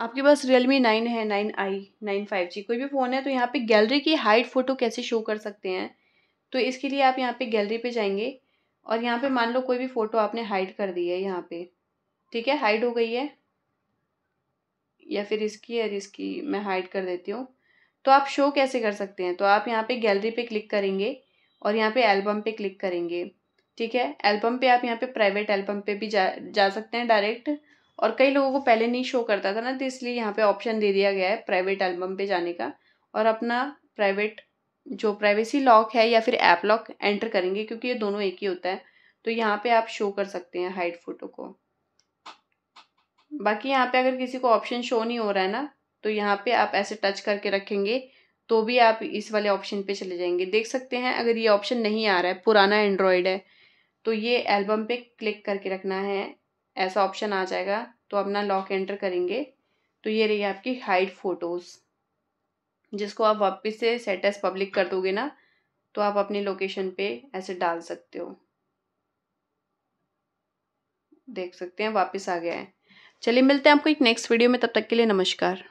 आपके पास Realme nine है nine I nine five G कोई भी फ़ोन है तो यहाँ पे गैलरी की हाइट फ़ोटो कैसे शो कर सकते हैं तो इसके लिए आप यहाँ पे गैलरी पे जाएंगे और यहाँ पे मान लो कोई भी फ़ोटो आपने हाइड कर दी है यहाँ पे ठीक है हाइड हो गई है या फिर इसकी या इसकी मैं हाइड कर देती हूँ तो आप शो कैसे कर सकते हैं तो आप यहाँ पर गैलरी पर क्लिक करेंगे और यहाँ पर एल्बम पर क्लिक करेंगे ठीक है एल्बम पर आप यहाँ पर प्राइवेट एल्बम पर भी जा जा सकते हैं डायरेक्ट और कई लोगों को पहले नहीं शो करता था ना तो इसलिए यहाँ पे ऑप्शन दे दिया गया है प्राइवेट एल्बम पे जाने का और अपना प्राइवेट जो प्राइवेसी लॉक है या फिर ऐप लॉक एंटर करेंगे क्योंकि ये दोनों एक ही होता है तो यहाँ पे आप शो कर सकते हैं हाइड फोटो को बाकी यहाँ पे अगर किसी को ऑप्शन शो नहीं हो रहा है ना तो यहाँ पे आप ऐसे टच करके रखेंगे तो भी आप इस वाले ऑप्शन पे चले जाएंगे देख सकते हैं अगर ये ऑप्शन नहीं आ रहा है पुराना एंड्रॉयड है तो ये एल्बम पे क्लिक करके रखना है ऐसा ऑप्शन आ जाएगा तो अपना लॉक एंटर करेंगे तो ये रही आपकी हाइड फ़ोटोज़ जिसको आप वापस से सेटस पब्लिक कर दोगे ना तो आप अपनी लोकेशन पे ऐसे डाल सकते हो देख सकते हैं वापस आ गया है चलिए मिलते हैं आपको एक नेक्स्ट वीडियो में तब तक के लिए नमस्कार